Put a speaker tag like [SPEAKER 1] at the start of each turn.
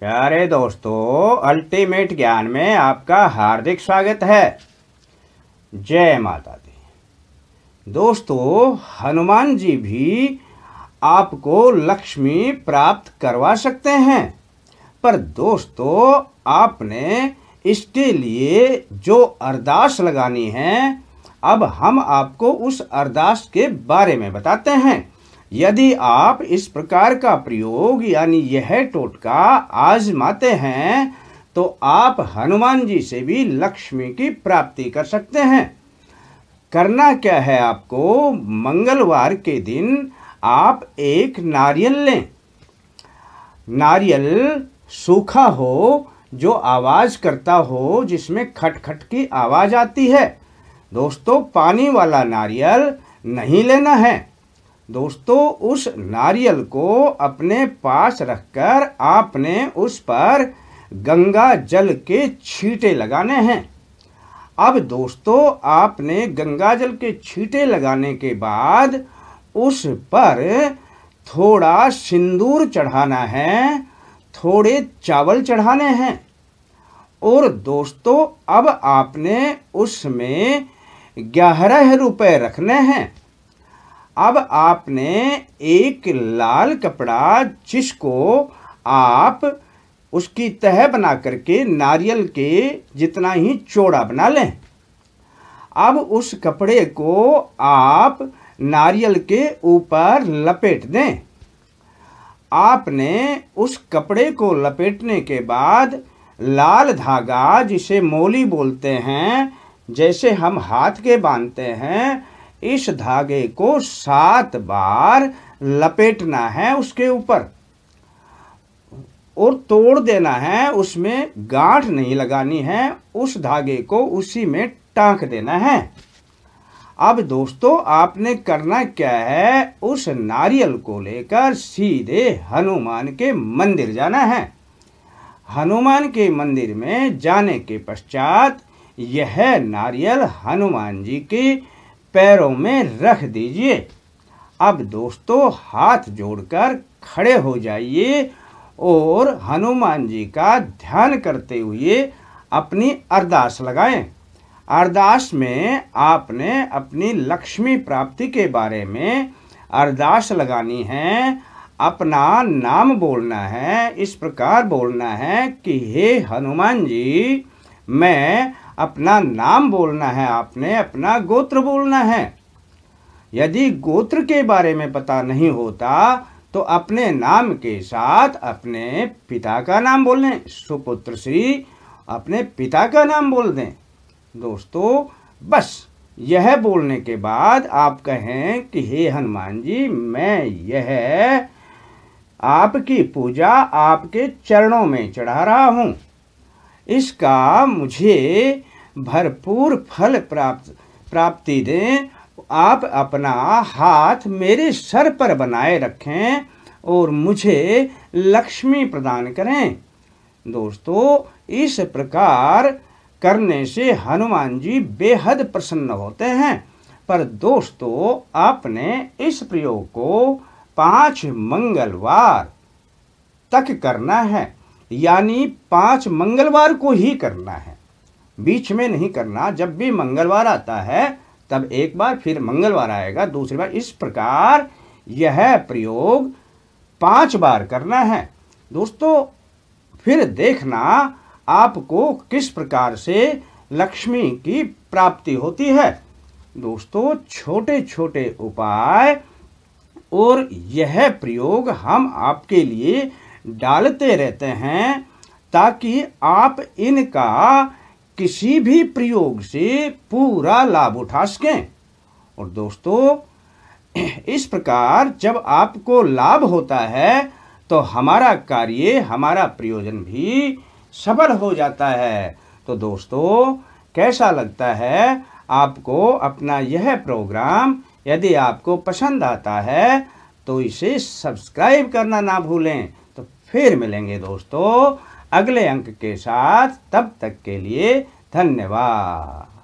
[SPEAKER 1] प्यारे दोस्तों अल्टीमेट ज्ञान में आपका हार्दिक स्वागत है जय माता दी दोस्तों हनुमान जी भी आपको लक्ष्मी प्राप्त करवा सकते हैं पर दोस्तों आपने इसके लिए जो अरदास लगानी है अब हम आपको उस अरदास के बारे में बताते हैं यदि आप इस प्रकार का प्रयोग यानी यह टोटका आजमाते हैं तो आप हनुमान जी से भी लक्ष्मी की प्राप्ति कर सकते हैं करना क्या है आपको मंगलवार के दिन आप एक नारियल लें नारियल सूखा हो जो आवाज़ करता हो जिसमें खटखट की आवाज़ आती है दोस्तों पानी वाला नारियल नहीं लेना है दोस्तों उस नारियल को अपने पास रखकर आपने उस पर गंगा जल के छींटे लगाने हैं अब दोस्तों आपने गंगा जल के छींटे लगाने के बाद उस पर थोड़ा सिंदूर चढ़ाना है थोड़े चावल चढ़ाने हैं और दोस्तों अब आपने उसमें ग्यारह रुपए रखने हैं अब आपने एक लाल कपड़ा जिसको आप उसकी तह बना करके नारियल के जितना ही चौड़ा बना लें अब उस कपड़े को आप नारियल के ऊपर लपेट दें आपने उस कपड़े को लपेटने के बाद लाल धागा जिसे मोली बोलते हैं जैसे हम हाथ के बांधते हैं इस धागे को सात बार लपेटना है उसके ऊपर और तोड़ देना है उसमें गांठ नहीं लगानी है उस धागे को उसी में टांक देना है अब दोस्तों आपने करना क्या है उस नारियल को लेकर सीधे हनुमान के मंदिर जाना है हनुमान के मंदिर में जाने के पश्चात यह नारियल हनुमान जी की पैरों में रख दीजिए अब दोस्तों हाथ जोड़कर खड़े हो जाइए और हनुमान जी का ध्यान करते हुए अपनी अरदास लगाएं अरदास में आपने अपनी लक्ष्मी प्राप्ति के बारे में अरदास लगानी है अपना नाम बोलना है इस प्रकार बोलना है कि हे हनुमान जी मैं अपना नाम बोलना है आपने अपना गोत्र बोलना है यदि गोत्र के बारे में पता नहीं होता तो अपने नाम के साथ अपने पिता का नाम बोल दें सुपुत्र श्री अपने पिता का नाम बोल दें दोस्तों बस यह बोलने के बाद आप कहें कि हे हनुमान जी मैं यह आपकी पूजा आपके चरणों में चढ़ा रहा हूँ इसका मुझे भरपूर फल प्राप्त प्राप्ति दें आप अपना हाथ मेरे सर पर बनाए रखें और मुझे लक्ष्मी प्रदान करें दोस्तों इस प्रकार करने से हनुमान जी बेहद प्रसन्न होते हैं पर दोस्तों आपने इस प्रयोग को पांच मंगलवार तक करना है यानी पांच मंगलवार को ही करना है बीच में नहीं करना जब भी मंगलवार आता है तब एक बार फिर मंगलवार आएगा दूसरी बार इस प्रकार यह प्रयोग पांच बार करना है दोस्तों फिर देखना आपको किस प्रकार से लक्ष्मी की प्राप्ति होती है दोस्तों छोटे छोटे उपाय और यह प्रयोग हम आपके लिए डालते रहते हैं ताकि आप इनका किसी भी प्रयोग से पूरा लाभ उठा सकें और दोस्तों इस प्रकार जब आपको लाभ होता है तो हमारा कार्य हमारा प्रयोजन भी सफल हो जाता है तो दोस्तों कैसा लगता है आपको अपना यह प्रोग्राम यदि आपको पसंद आता है तो इसे सब्सक्राइब करना ना भूलें फिर मिलेंगे दोस्तों अगले अंक के साथ तब तक के लिए धन्यवाद